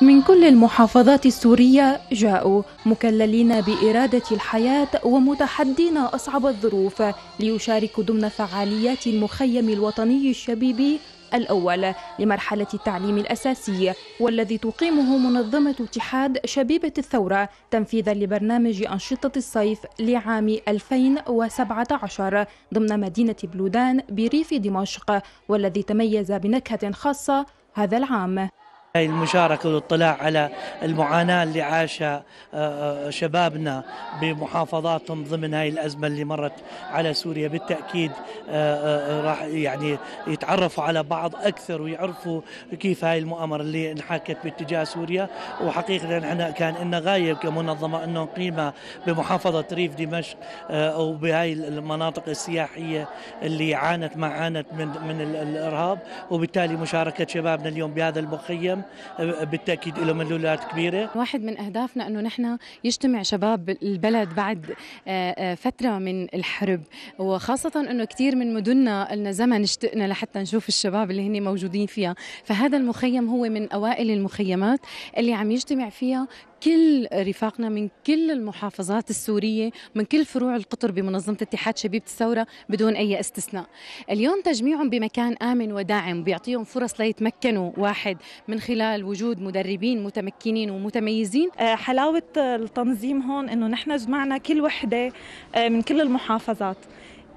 من كل المحافظات السورية جاءوا مكللين بإرادة الحياة ومتحدين أصعب الظروف ليشاركوا ضمن فعاليات المخيم الوطني الشبيبي الأول لمرحلة التعليم الأساسي والذي تقيمه منظمة اتحاد شبيبة الثورة تنفيذا لبرنامج أنشطة الصيف لعام 2017 ضمن مدينة بلودان بريف دمشق والذي تميز بنكهة خاصة هذا العام المشاركة والاطلاع على المعاناة اللي عاشها آه، آه، شبابنا بمحافظاتهم ضمن هاي الأزمة اللي مرت على سوريا بالتأكيد آه، راح يعني يتعرفوا على بعض أكثر ويعرفوا كيف هاي المؤامرة اللي انحكت باتجاه سوريا وحقيقة احنا كان لنا غاية كمنظمة أنه قيمة بمحافظة ريف دمشق أو بهاي المناطق السياحية اللي عانت ما عانت من من الإرهاب وبالتالي مشاركة شبابنا اليوم بهذا المخيم بالتاكيد له ملولات كبيره واحد من اهدافنا انه نحن يجتمع شباب البلد بعد آه، آه، فتره من الحرب وخاصه انه كثير من مدننا لنا زمن اشتقنا لحتى نشوف الشباب اللي هن موجودين فيها فهذا المخيم هو من اوائل المخيمات اللي عم يجتمع فيها كل رفاقنا من كل المحافظات السورية من كل فروع القطر بمنظمة اتحاد شبيبة الثورة بدون أي استثناء اليوم تجميعهم بمكان آمن وداعم بيعطيهم فرص ليتمكنوا واحد من خلال وجود مدربين متمكنين ومتميزين آه، حلاوة التنظيم هون أنه نحن جمعنا كل وحدة آه، من كل المحافظات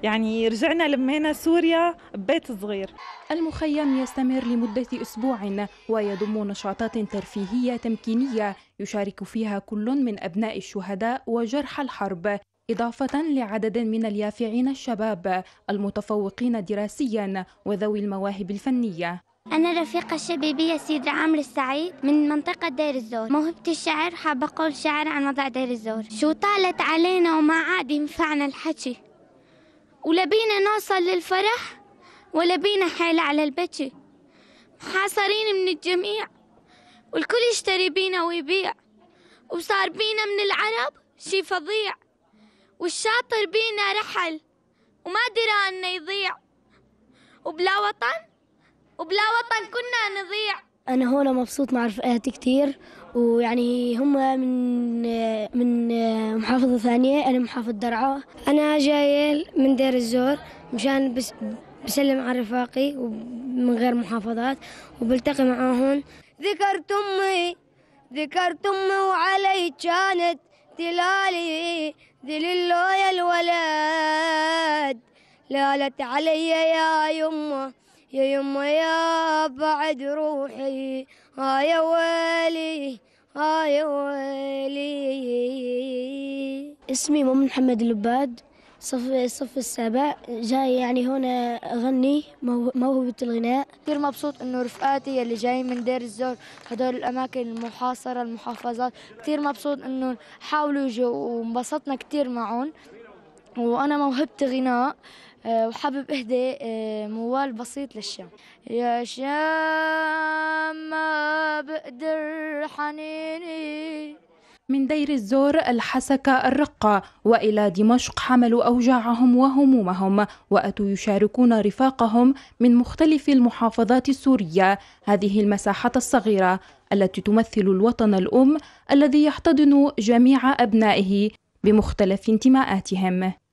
يعني رجعنا لمينا سوريا ببيت صغير المخيم يستمر لمدة أسبوع ويضم نشاطات ترفيهية تمكينية يشارك فيها كل من أبناء الشهداء وجرحى الحرب إضافة لعدد من اليافعين الشباب المتفوقين دراسيا وذوي المواهب الفنية أنا رفيقة الشبيبية سيدة عمرو السعيد من منطقة دير الزور موهبتي الشعر حابة أقول شعر عن وضع دير الزور شو طالت علينا وما عاد ينفعنا الحكي ولا بينا نوصل للفرح ولا بينا حيل على البكي محاصرين من الجميع والكل يشتري بينا ويبيع وصار بينا من العرب شي فظيع والشاطر بينا رحل وما درى انه يضيع وبلا وطن وبلا وطن كنا نضيع أنا هون مبسوط مع رفقاتي كتير ويعني هم من من محافظة ثانية أنا محافظة درعا أنا جاية من دير الزور مشان بس بسلم على رفاقي ومن غير محافظات وبلتقي معاهم ذكرت أمي ذكرت أمي وعلي كانت دلالي دل اللويا الولد لالت علي يا يمه يا يما يا بعد روحي ها يا ويلي ها يا ويلي اسمي مؤمن محمد اللباد صف الصف السابع جاي يعني هنا اغني موهبه الغناء كثير مبسوط انه رفقاتي يلي جايين من دير الزور هدول الاماكن المحاصره المحافظات كثير مبسوط انه حاولوا يجوا وانبسطنا كثير معهم وانا موهبتي غناء آه، وحابب اهدي آه، موال بسيط للشام يا شام ما بقدر حنيني من دير الزور الحسكة الرقة وإلى دمشق حملوا أوجاعهم وهمومهم وأتوا يشاركون رفاقهم من مختلف المحافظات السورية هذه المساحة الصغيرة التي تمثل الوطن الأم الذي يحتضن جميع أبنائه بمختلف انتماءاتهم